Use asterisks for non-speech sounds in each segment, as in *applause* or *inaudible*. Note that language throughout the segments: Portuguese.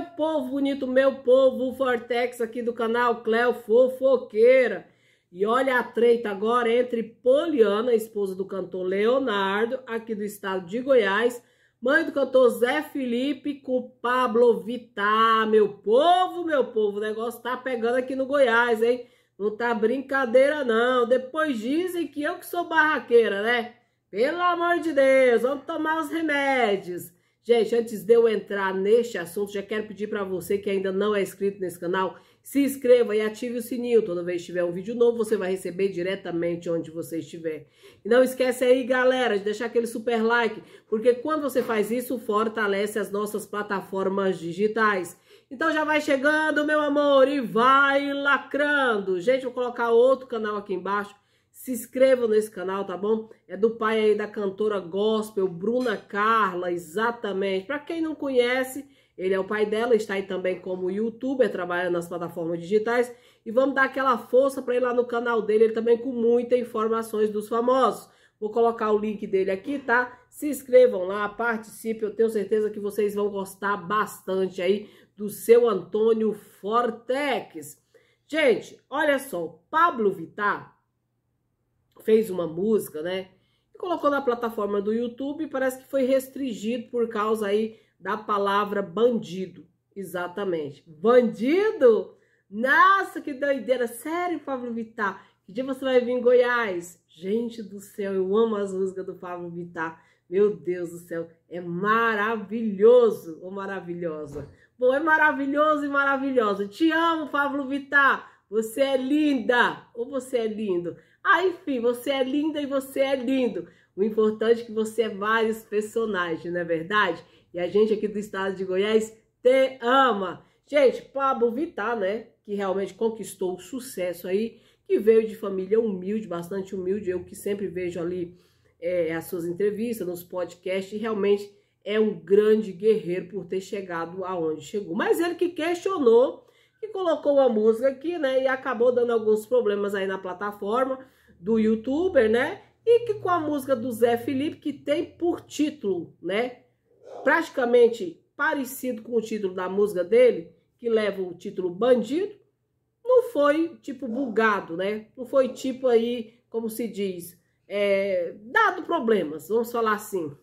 Meu povo bonito, meu povo, o Fortex aqui do canal Cléo Fofoqueira. E olha a treta agora entre Poliana, esposa do cantor Leonardo, aqui do estado de Goiás, mãe do cantor Zé Felipe com Pablo Vittar. Meu povo, meu povo, o negócio tá pegando aqui no Goiás, hein? Não tá brincadeira não. Depois dizem que eu que sou barraqueira, né? Pelo amor de Deus, vamos tomar os remédios. Gente, antes de eu entrar neste assunto, já quero pedir para você que ainda não é inscrito nesse canal, se inscreva e ative o sininho. Toda vez que tiver um vídeo novo, você vai receber diretamente onde você estiver. E não esquece aí, galera, de deixar aquele super like, porque quando você faz isso, fortalece as nossas plataformas digitais. Então já vai chegando, meu amor, e vai lacrando. Gente, vou colocar outro canal aqui embaixo se inscrevam nesse canal, tá bom? É do pai aí da cantora gospel, Bruna Carla, exatamente. Para quem não conhece, ele é o pai dela, está aí também como youtuber, trabalha nas plataformas digitais. E vamos dar aquela força para ir lá no canal dele, ele também com muitas informações dos famosos. Vou colocar o link dele aqui, tá? Se inscrevam lá, participem, eu tenho certeza que vocês vão gostar bastante aí do seu Antônio Fortex. Gente, olha só, o Pablo Vittar fez uma música, né? E colocou na plataforma do YouTube, parece que foi restringido por causa aí da palavra bandido. Exatamente. Bandido? Nossa, que doideira! Sério, Pablo Vittar? Que dia você vai vir em Goiás? Gente do céu, eu amo as músicas do Pablo Vittar. Meu Deus do céu, é maravilhoso ou maravilhosa. Bom, é maravilhoso e maravilhosa. Te amo, Pablo Vittar. Você é linda ou você é lindo. Ah, enfim, você é linda e você é lindo. O importante é que você é vários personagens, não é verdade? E a gente aqui do estado de Goiás te ama. Gente, Pablo Vittar, né? Que realmente conquistou o sucesso aí, que veio de família humilde, bastante humilde. Eu que sempre vejo ali é, as suas entrevistas, nos podcasts, e realmente é um grande guerreiro por ter chegado aonde chegou. Mas ele que questionou que colocou a música aqui, né? E acabou dando alguns problemas aí na plataforma do youtuber, né? E que com a música do Zé Felipe, que tem por título, né? Praticamente parecido com o título da música dele, que leva o título Bandido, não foi tipo bugado, né? Não foi tipo aí, como se diz, é, dado problemas, vamos falar assim.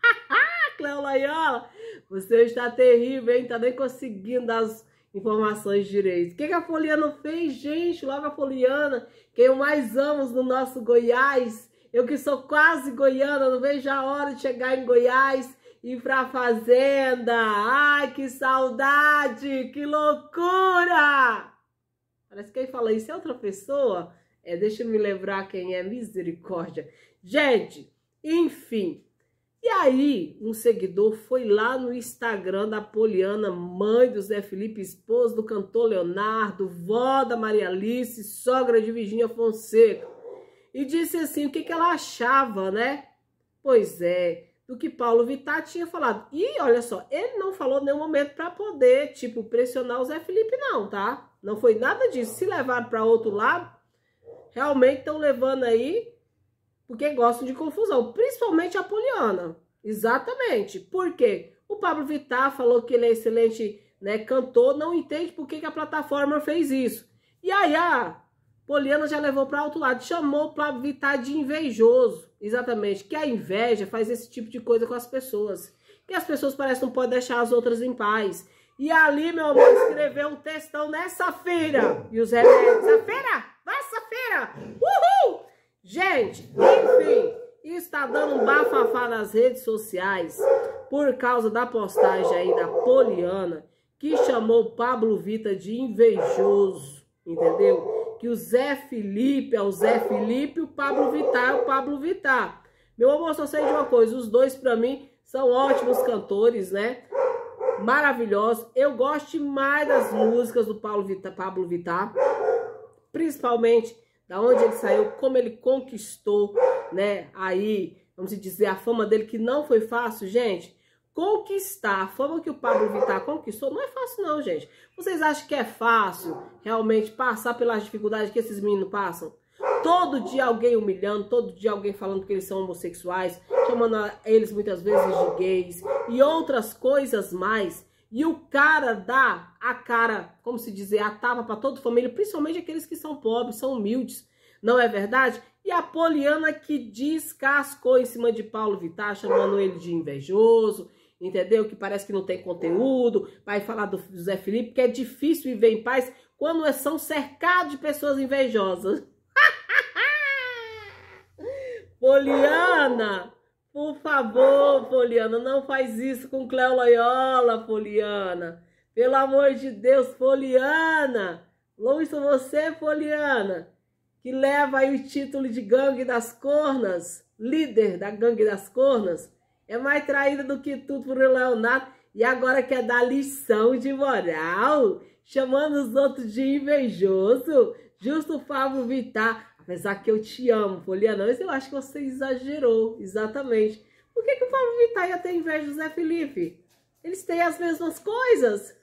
*laughs* Cléo Laiola, você está terrível, hein? Tá nem conseguindo as informações direito. O que, que a Foliana fez, gente? Logo a Foliana, quem eu mais amo no nosso Goiás. Eu que sou quase goiana, não vejo a hora de chegar em Goiás ir pra fazenda. Ai, que saudade, que loucura! Parece que quem fala isso é outra pessoa. É, deixa eu me lembrar quem é, misericórdia. Gente, enfim, e aí, um seguidor foi lá no Instagram da Poliana, mãe do Zé Felipe, esposa do cantor Leonardo, vó da Maria Alice, sogra de Virginia Fonseca, e disse assim o que, que ela achava, né? Pois é, do que Paulo Vittar tinha falado. E olha só, ele não falou nenhum momento para poder, tipo, pressionar o Zé Felipe, não, tá? Não foi nada disso. Se levaram para outro lado, realmente estão levando aí porque gostam de confusão, principalmente a Poliana. Exatamente. Por quê? O Pablo Vittar falou que ele é excelente né, cantor, não entende por que, que a plataforma fez isso. E aí a Poliana já levou para outro lado, chamou o Pablo Vittar de invejoso. Exatamente, que a inveja faz esse tipo de coisa com as pessoas. Que as pessoas parecem que não podem deixar as outras em paz. E ali, meu amor, escreveu um textão nessa feira. E os Nessa feira, nessa feira, uhul! Gente, enfim, está dando um bafafá nas redes sociais por causa da postagem aí da Poliana, que chamou Pablo Vita de invejoso, entendeu? Que o Zé Felipe é o Zé Felipe, o Pablo Vittar é o Pablo Vittar. Meu amor, só sei de uma coisa, os dois para mim são ótimos cantores, né? Maravilhosos. Eu gosto mais das músicas do Paulo Vita, Pablo Vittar, principalmente da onde ele saiu, como ele conquistou, né? Aí, vamos dizer, a fama dele que não foi fácil, gente. Conquistar a fama que o Pablo Vittar conquistou não é fácil não, gente. Vocês acham que é fácil realmente passar pelas dificuldades que esses meninos passam? Todo dia alguém humilhando, todo dia alguém falando que eles são homossexuais, chamando eles muitas vezes de gays e outras coisas mais e o cara dá a cara, como se dizer, a tapa para toda a família, principalmente aqueles que são pobres, são humildes, não é verdade? E a Poliana que descascou em cima de Paulo Vittar, chamando ele de invejoso, entendeu? Que parece que não tem conteúdo, vai falar do Zé Felipe, que é difícil viver em paz quando é, são cercados de pessoas invejosas. *laughs* Poliana, por favor, Poliana, não faz isso com Cléo Loyola, Poliana. Pelo amor de Deus, Poliana. Louça você, Poliana, que leva aí o título de gangue das cornas, líder da gangue das cornas. É mais traída do que tudo por Leonardo. E agora quer dar lição de moral, chamando os outros de invejoso. Justo Fábio Vittar. Apesar que eu te amo, Poliana, mas eu acho que você exagerou, exatamente. Por que, que o Paulo Vittar ia ter inveja do Zé Felipe? Eles têm as mesmas coisas.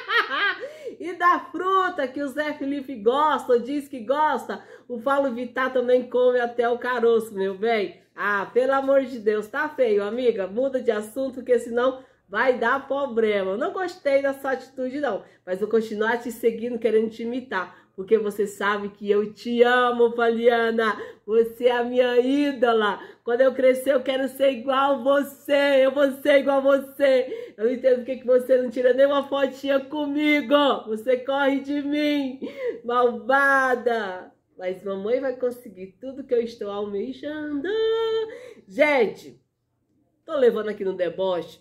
*laughs* e da fruta que o Zé Felipe gosta, ou diz que gosta, o Paulo Vittar também come até o caroço, meu bem. Ah, pelo amor de Deus, tá feio, amiga. Muda de assunto, porque senão vai dar problema. Eu não gostei da sua atitude, não, mas vou continuar te seguindo, querendo te imitar. Porque você sabe que eu te amo, Poliana. Você é a minha ídola. Quando eu crescer, eu quero ser igual você. Eu vou ser igual você. Eu entendo porque que você não tira nenhuma fotinha comigo. Você corre de mim, malvada. Mas mamãe vai conseguir tudo que eu estou almejando. Gente, tô levando aqui no deboche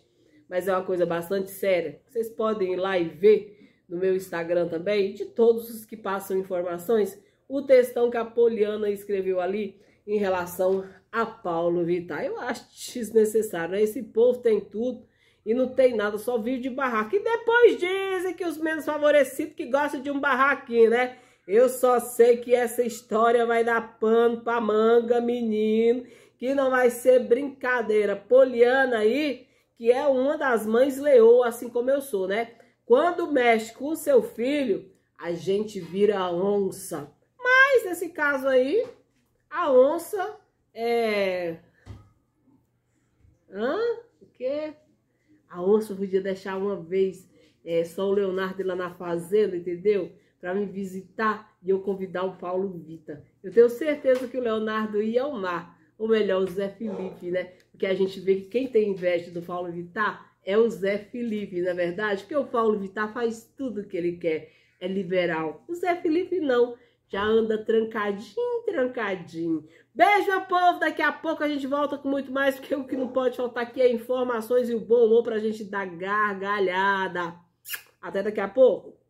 mas é uma coisa bastante séria. Vocês podem ir lá e ver no meu Instagram também, de todos os que passam informações, o textão que a Poliana escreveu ali em relação a Paulo Vittar. Eu acho desnecessário, né? Esse povo tem tudo e não tem nada, só vive de barraco. E depois dizem que os menos favorecidos que gostam de um barraquinho, né? Eu só sei que essa história vai dar pano pra manga, menino, que não vai ser brincadeira. Poliana aí que é uma das mães leoa, assim como eu sou, né? Quando mexe com o seu filho, a gente vira onça. Mas nesse caso aí, a onça é... Hã? O quê? A onça podia deixar uma vez é, só o Leonardo lá na fazenda, entendeu? Para me visitar e eu convidar o Paulo Vita. Eu tenho certeza que o Leonardo ia ao mar. Ou melhor, o Zé Felipe, né? que a gente vê que quem tem inveja do Paulo Vittar é o Zé Felipe, na é verdade, porque o Paulo Vittar faz tudo que ele quer, é liberal. O Zé Felipe não, já anda trancadinho, trancadinho. Beijo, meu povo, daqui a pouco a gente volta com muito mais, porque o que não pode faltar aqui é informações e o bom humor pra gente dar gargalhada. Até daqui a pouco.